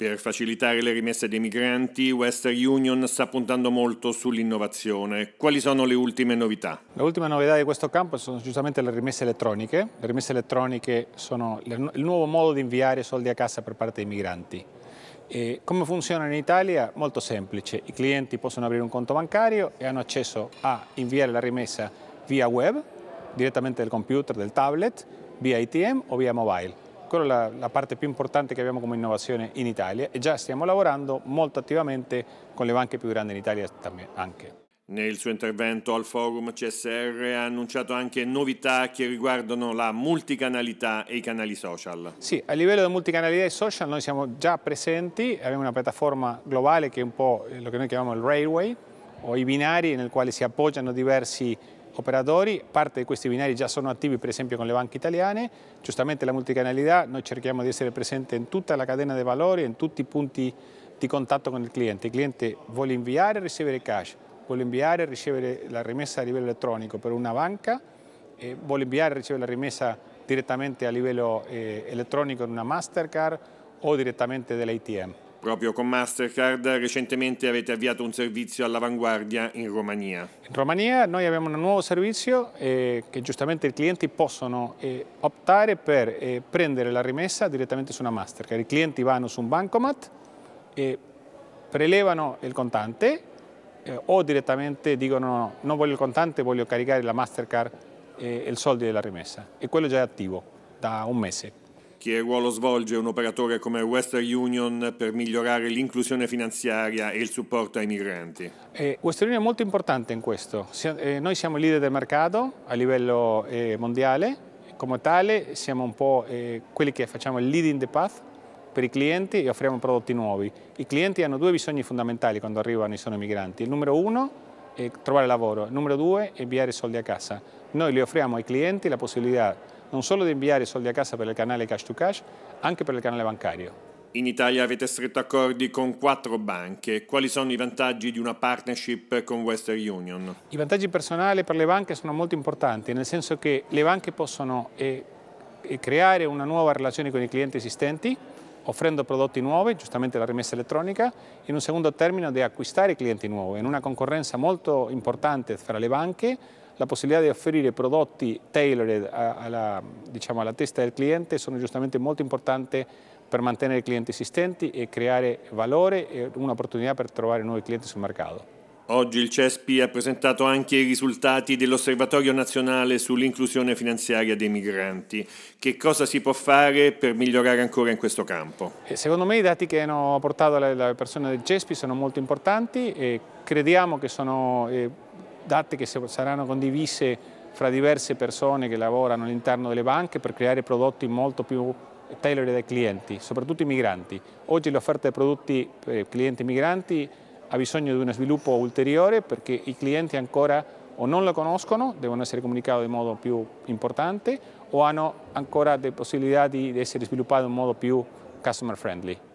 Per facilitare le rimesse dei migranti, Western Union sta puntando molto sull'innovazione. Quali sono le ultime novità? Le ultime novità di questo campo sono giustamente le rimesse elettroniche. Le rimesse elettroniche sono il nuovo modo di inviare soldi a casa per parte dei migranti. E come funziona in Italia? Molto semplice, i clienti possono aprire un conto bancario e hanno accesso a inviare la rimessa via web, direttamente dal computer, del tablet, via ATM o via mobile. Quella è la, la parte più importante che abbiamo come innovazione in Italia e già stiamo lavorando molto attivamente con le banche più grandi in Italia anche. Nel suo intervento al forum CSR ha annunciato anche novità che riguardano la multicanalità e i canali social. Sì, a livello di multicanalità e social noi siamo già presenti, abbiamo una piattaforma globale che è un po' quello che noi chiamiamo il railway o i binari nel quale si appoggiano diversi operatori, parte di questi binari già sono attivi per esempio con le banche italiane, giustamente la multicanalità, noi cerchiamo di essere presenti in tutta la catena dei valori, in tutti i punti di contatto con il cliente, il cliente vuole inviare e ricevere cash, vuole inviare e ricevere la rimessa a livello elettronico per una banca, eh, vuole inviare e ricevere la rimessa direttamente a livello eh, elettronico in una Mastercard o direttamente dell'ATM. Proprio con Mastercard recentemente avete avviato un servizio all'avanguardia in Romania. In Romania noi abbiamo un nuovo servizio eh, che giustamente i clienti possono eh, optare per eh, prendere la rimessa direttamente su una Mastercard. I clienti vanno su un bancomat, prelevano il contante eh, o direttamente dicono no, non voglio il contante, voglio caricare la Mastercard eh, e il soldi della rimessa. E quello già è attivo da un mese. Che ruolo svolge un operatore come Western Union per migliorare l'inclusione finanziaria e il supporto ai migranti? Eh, Western Union è molto importante in questo. Eh, noi siamo il leader del mercato a livello eh, mondiale, come tale siamo un po' eh, quelli che facciamo il leading the path per i clienti e offriamo prodotti nuovi. I clienti hanno due bisogni fondamentali quando arrivano e sono migranti. Il numero uno è trovare lavoro, il numero due è inviare soldi a casa. Noi gli offriamo ai clienti la possibilità non solo di inviare soldi a casa per il canale cash to cash, anche per il canale bancario. In Italia avete stretto accordi con quattro banche. Quali sono i vantaggi di una partnership con Western Union? I vantaggi personali per le banche sono molto importanti, nel senso che le banche possono eh, eh creare una nuova relazione con i clienti esistenti, offrendo prodotti nuovi, giustamente la rimessa elettronica, in un secondo termine di acquistare clienti nuovi, in una concorrenza molto importante fra le banche la possibilità di offrire prodotti tailored alla, diciamo, alla testa del cliente sono giustamente molto importanti per mantenere i clienti esistenti e creare valore e un'opportunità per trovare nuovi clienti sul mercato. Oggi il CESPI ha presentato anche i risultati dell'Osservatorio nazionale sull'inclusione finanziaria dei migranti. Che cosa si può fare per migliorare ancora in questo campo? Eh, secondo me i dati che hanno portato le persone del CESPI sono molto importanti e crediamo che sono eh, date che saranno condivise fra diverse persone che lavorano all'interno delle banche per creare prodotti molto più tailored ai clienti, soprattutto i migranti. Oggi l'offerta di prodotti per clienti migranti ha bisogno di uno sviluppo ulteriore perché i clienti ancora o non lo conoscono, devono essere comunicati in modo più importante o hanno ancora le possibilità di essere sviluppati in modo più customer friendly.